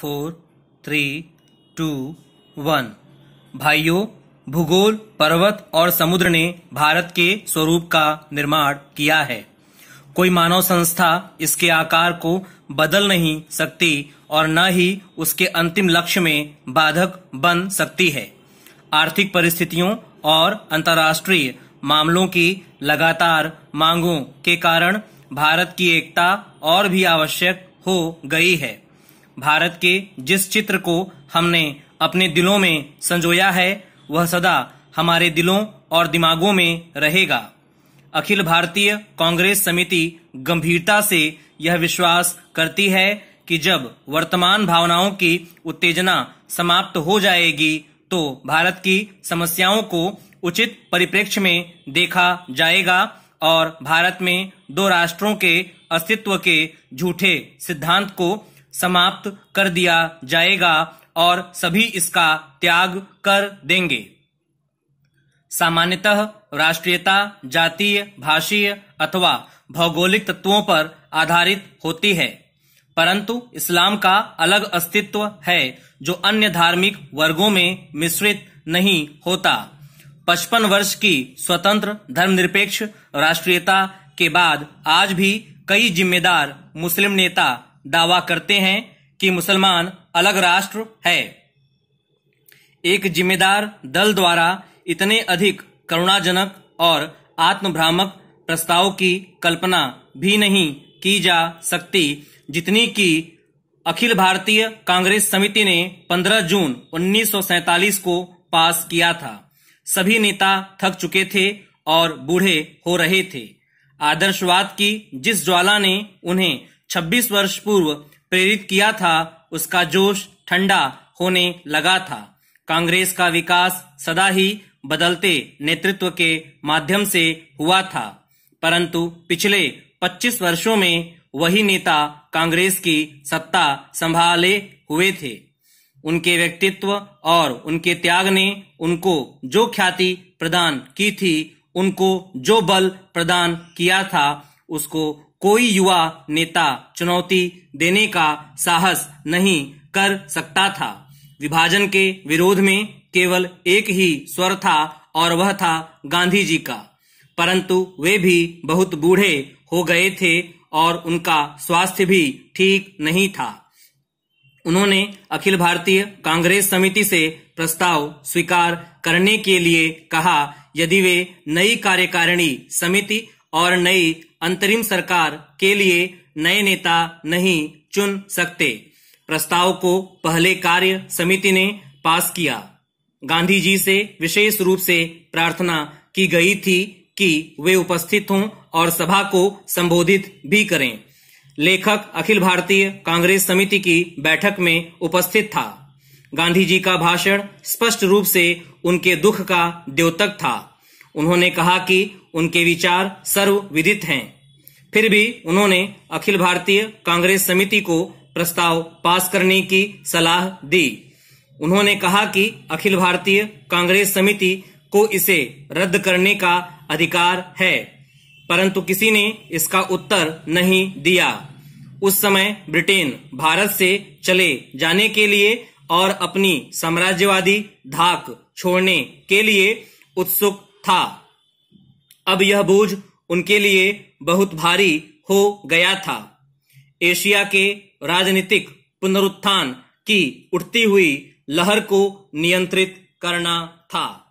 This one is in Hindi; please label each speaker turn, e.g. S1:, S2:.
S1: फोर थ्री टू वन भाइयों भूगोल पर्वत और समुद्र ने भारत के स्वरूप का निर्माण किया है कोई मानव संस्था इसके आकार को बदल नहीं सकती और न ही उसके अंतिम लक्ष्य में बाधक बन सकती है आर्थिक परिस्थितियों और अंतर्राष्ट्रीय मामलों की लगातार मांगों के कारण भारत की एकता और भी आवश्यक हो गई है भारत के जिस चित्र को हमने अपने दिलों में संजोया है वह सदा हमारे दिलों और दिमागों में रहेगा अखिल भारतीय कांग्रेस समिति गंभीरता से यह विश्वास करती है कि जब वर्तमान भावनाओं की उत्तेजना समाप्त हो जाएगी तो भारत की समस्याओं को उचित परिप्रेक्ष्य में देखा जाएगा और भारत में दो राष्ट्रों के अस्तित्व के झूठे सिद्धांत को समाप्त कर दिया जाएगा और सभी इसका त्याग कर देंगे सामान्यतः राष्ट्रीयता जातीय भाषीय अथवा भौगोलिक तत्वों पर आधारित होती है परंतु इस्लाम का अलग अस्तित्व है जो अन्य धार्मिक वर्गों में मिश्रित नहीं होता पचपन वर्ष की स्वतंत्र धर्मनिरपेक्ष राष्ट्रीयता के बाद आज भी कई जिम्मेदार मुस्लिम नेता दावा करते हैं कि मुसलमान अलग राष्ट्र है एक जिम्मेदार दल द्वारा इतने अधिक करुणाजनक और आत्मभ्रामक प्रस्ताव की कल्पना भी नहीं की जा सकती जितनी की अखिल भारतीय कांग्रेस समिति ने 15 जून 1947 को पास किया था सभी नेता थक चुके थे और बूढ़े हो रहे थे आदर्शवाद की जिस ज्वाला ने उन्हें 26 वर्ष पूर्व प्रेरित किया था उसका जोश ठंडा होने लगा था कांग्रेस का विकास सदा ही बदलते नेतृत्व के माध्यम से हुआ था परंतु पिछले 25 वर्षों में वही नेता कांग्रेस की सत्ता संभाले हुए थे उनके व्यक्तित्व और उनके त्याग ने उनको जो ख्याति प्रदान की थी उनको जो बल प्रदान किया था उसको कोई युवा नेता चुनौती देने का साहस नहीं कर सकता था विभाजन के विरोध में केवल एक ही स्वर था और वह था गांधी जी का परंतु वे भी बहुत बूढ़े हो गए थे और उनका स्वास्थ्य भी ठीक नहीं था उन्होंने अखिल भारतीय कांग्रेस समिति से प्रस्ताव स्वीकार करने के लिए कहा यदि वे नई कार्यकारिणी समिति और नई अंतरिम सरकार के लिए नए नेता नहीं चुन सकते प्रस्ताव को पहले कार्य समिति ने पास किया गांधी जी से विशेष रूप से प्रार्थना की गई थी कि वे उपस्थित हों और सभा को संबोधित भी करें लेखक अखिल भारतीय कांग्रेस समिति की बैठक में उपस्थित था गांधी जी का भाषण स्पष्ट रूप से उनके दुख का द्योतक था उन्होंने कहा कि उनके विचार सर्वविदित हैं फिर भी उन्होंने अखिल भारतीय कांग्रेस समिति को प्रस्ताव पास करने की सलाह दी उन्होंने कहा कि अखिल भारतीय कांग्रेस समिति को इसे रद्द करने का अधिकार है परंतु किसी ने इसका उत्तर नहीं दिया उस समय ब्रिटेन भारत से चले जाने के लिए और अपनी साम्राज्यवादी धाक छोड़ने के लिए उत्सुक था अब यह बोझ उनके लिए बहुत भारी हो गया था एशिया के राजनीतिक पुनरुत्थान की उठती हुई लहर को नियंत्रित करना था